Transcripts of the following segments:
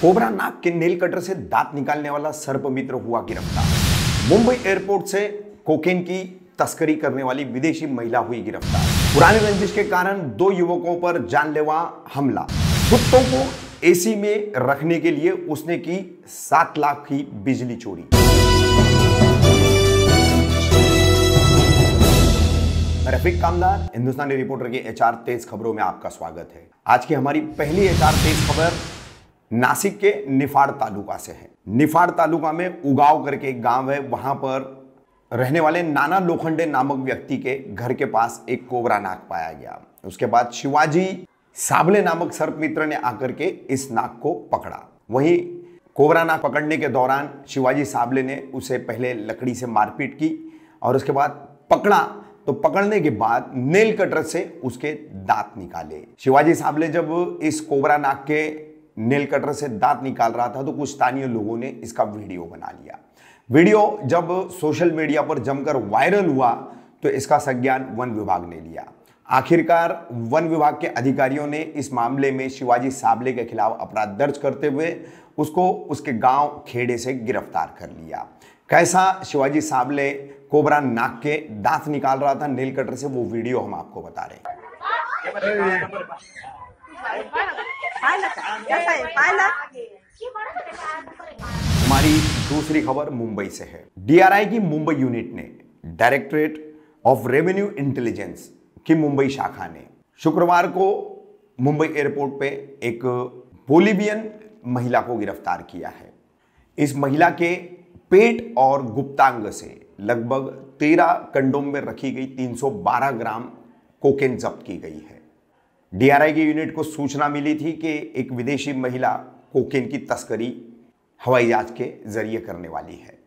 cobra नाक के nail cutter से दांत निकालने वाला सर्प मित्र हुआ गिरफ्तार मुंबई एयरपोर्ट से कोकेन की तस्करी करने वाली विदेशी महिला हुई गिरफ्तार पुराने रंजिश के कारण दो युवकों पर जानलेवा हमला कुत्तों को एसी में रखने के लिए उसने की सात लाख की बिजली चोरी रफिक कामदार हिंदुस्तानी रिपोर्टर के एचआर तेज खबरों में आपका स्वागत है आज की हमारी पहली एचआर तेज खबर नासिक के निफाड़ तालुका से है निफाड़ तालुका में उगाव करके एक गांव है वहां पर रहने वाले नाना लोखंडे नामक व्यक्ति के घर के पास एक कोबरा नाक पाया गया उसके बाद शिवाजी साबले नामक सर्प मित्र ने आकर के इस नाक को पकड़ा वहीं कोबरा नाक पकड़ने के दौरान शिवाजी साबले ने उसे पहले लकड़ी से मारपीट की और उसके बाद पकड़ा तो पकड़ने के बाद नेल कटर से उसके दांत निकाले शिवाजी साबले जब इस कोबरा नाक के नेल कटर से दांत निकाल रहा था तो कुछ स्थानीय लोगों ने इसका वीडियो बना लिया वीडियो जब सोशल मीडिया पर जमकर वायरल हुआ तो इसका संज्ञान वन विभाग ने लिया आखिरकार वन विभाग के अधिकारियों ने इस मामले में शिवाजी साबले के खिलाफ अपराध दर्ज करते हुए उसको उसके गांव खेड़े से गिरफ्तार कर लिया कैसा शिवाजी साबले कोबरा नाक के दांत निकाल रहा था नील कटर से वो वीडियो हम आपको बता रहे हैं हमारी दूसरी खबर मुंबई से है डीआरआई की मुंबई यूनिट ने डायरेक्टरेट ऑफ रेवेन्यू इंटेलिजेंस की मुंबई शाखा ने शुक्रवार को मुंबई एयरपोर्ट पे एक बोलिवियन महिला को गिरफ्तार किया है इस महिला के पेट और गुप्तांग से लगभग तेरह कंडोम में रखी गई 312 ग्राम कोकेन जब्त की गई है डीआरआई की यूनिट को सूचना मिली थी कि एक विदेशी महिला कोकेन की तस्करी हवाई जहाज के जरिए करने वाली है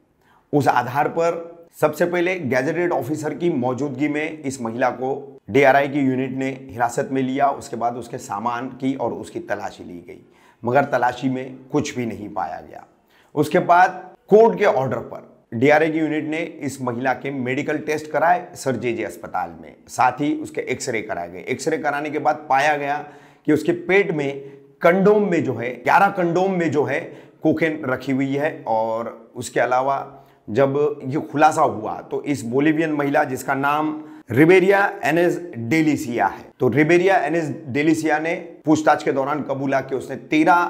उस आधार पर सबसे पहले गैजेटेड ऑफिसर की मौजूदगी में इस महिला को डीआरआई की यूनिट ने हिरासत में लिया उसके बाद उसके सामान की और उसकी तलाशी ली गई मगर तलाशी में कुछ भी नहीं पाया गया उसके बाद कोर्ट के ऑर्डर पर डीआरए की यूनिट ने इस महिला के मेडिकल टेस्ट कराए सर जे जे अस्पताल में साथ ही उसके एक्सरे कराए गए एक्सरे कराने के बाद पाया गया कि उसके पेट में कंडोम में जो है ग्यारह कंडोम में जो है कोकेन रखी हुई है और उसके अलावा जब ये खुलासा हुआ तो इस बोलिवियन महिला जिसका नाम रिबेरिया एनेस डेलिसिया है तो रिबेरिया एनेस डेलिसिया ने पूछताछ के दौरान कबूला कि उसने तेरह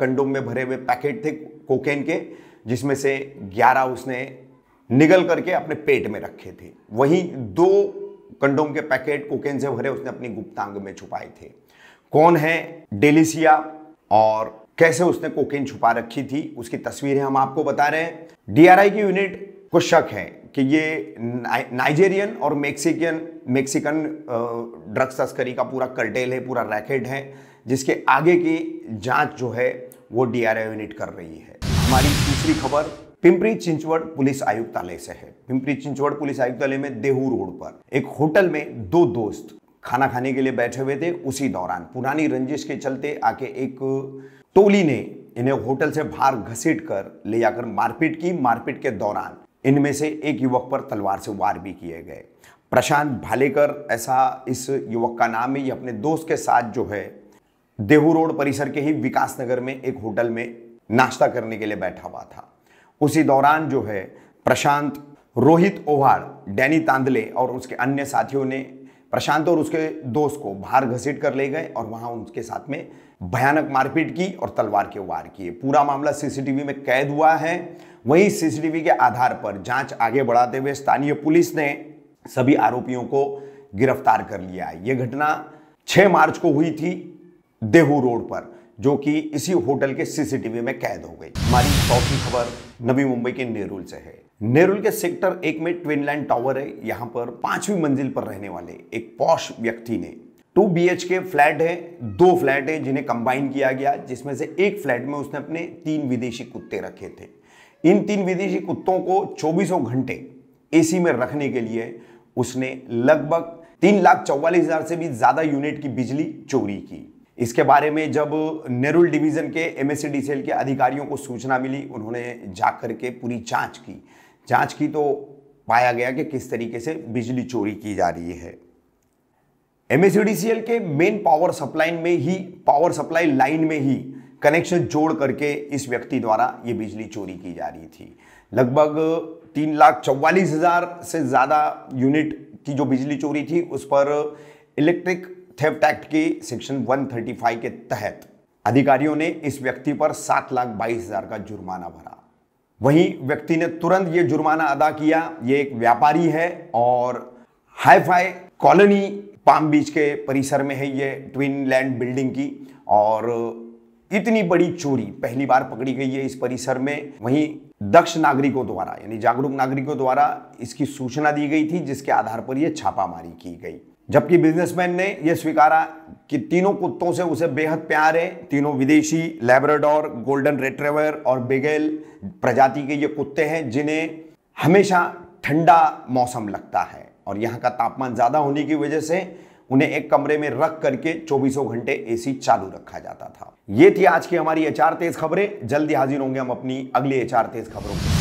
कंडोम में भरे हुए पैकेट थे कोकेन के जिसमें से 11 उसने निगल करके अपने पेट में रखे थे वहीं दो कंडोम के पैकेट कोकेन से भरे उसने अपनी गुप्तांग में छुपाए थे कौन है डेलिसिया और कैसे उसने कोकेन छुपा रखी थी उसकी तस्वीरें हम आपको बता रहे हैं डीआरआई की यूनिट को शक है कि ये नाइजेरियन और मेक्सिकन मेक्सिकन ड्रग्स तस्करी का पूरा कर्टेल है पूरा रैकेट है जिसके आगे की जांच जो है वो डीआरआई यूनिट कर रही है हमारी दूसरी खबर पिंपरी चिंचवड़ पुलिस आयुक्तालय से है पिंपरी चिंचवड़ पुलिस आयुक्तालय में देहू रोड पर एक होटल में दो दोस्त खाना खाने के लिए बैठे हुए थे उसी दौरान पुरानी रंजिश के चलते आके एक टोली ने इन्हें होटल से बाहर घसीट कर ले जाकर मारपीट की मारपीट के दौरान इनमें से एक युवक पर तलवार से वार भी किए गए प्रशांत भालेकर ऐसा इस युवक का नाम है ये अपने दोस्त के साथ जो है देहू रोड परिसर के ही विकास नगर में एक होटल में नाश्ता करने के लिए बैठा हुआ था उसी दौरान जो है प्रशांत रोहित ओवाड़ डैनी तांदले और उसके अन्य साथियों ने प्रशांत और उसके दोस्त को बाहर घसीट कर ले गए और वहां उनके साथ में भयानक मारपीट की और तलवार के वार किए पूरा मामला सीसीटीवी में कैद हुआ है वहीं सीसीटीवी के आधार पर जांच आगे बढ़ाते हुए स्थानीय पुलिस ने सभी आरोपियों को गिरफ्तार कर लिया है ये घटना 6 मार्च को हुई थी देहू रोड पर जो कि इसी होटल के सीसीटीवी में कैद हो गई हमारी चौथी खबर नवी मुंबई के नेरुल से है नेरुल के सेक्टर एक में ट्विन लैंड टावर है यहाँ पर पांचवी मंजिल पर रहने वाले एक पौष व्यक्ति ने two B H K flat है दो फ्लैट है जिन्हें कंबाइन किया गया जिसमें से एक फ्लैट में उसने अपने तीन विदेशी कुत्ते रखे थे इन तीन विदेशी कुत्तों को चौबीसों घंटे ए में रखने के लिए उसने लगभग तीन लाख चौवालीस हजार से भी ज्यादा यूनिट की बिजली चोरी की इसके बारे में जब नेरुल डिवीज़न के एम एस के अधिकारियों को सूचना मिली उन्होंने जा कर के पूरी जांच की जांच की तो पाया गया कि किस तरीके से बिजली चोरी की जा रही है एम के मेन पावर सप्लाई में ही पावर सप्लाई लाइन में ही कनेक्शन जोड़ करके इस व्यक्ति द्वारा ये बिजली चोरी की जा रही थी लगभग तीन लाख चौवालीस हज़ार से ज़्यादा यूनिट की जो बिजली चोरी थी उस पर इलेक्ट्रिक थेफ्ट एक्ट की सेक्शन 135 के तहत अधिकारियों ने इस व्यक्ति पर सात लाख बाईस हजार का जुर्माना भरा वहीं व्यक्ति ने तुरंत ये जुर्माना अदा किया ये एक व्यापारी है और हाईफाई कॉलोनी पाम बीच के परिसर में है ये ट्विन लैंड बिल्डिंग की और इतनी बड़ी चोरी पहली बार पकड़ी गई है इस परिसर में वहीं दक्ष नागरिकों द्वारा यानी जागरूक नागरिकों द्वारा इसकी सूचना दी गई थी जिसके आधार पर यह छापामारी की गई जबकि बिजनेसमैन ने यह स्वीकारा कि तीनों कुत्तों से उसे बेहद प्यार है तीनों विदेशी लेबराडोर गोल्डन रेट्रेवर और बेगेल प्रजाति के ये कुत्ते हैं जिन्हें हमेशा ठंडा मौसम लगता है और यहाँ का तापमान ज़्यादा होने की वजह से उन्हें एक कमरे में रख करके चौबीसों घंटे एसी चालू रखा जाता था ये थी आज की हमारी एचार तेज खबरें जल्दी हाजिर होंगे हम अपनी अगली एचार तेज खबरों में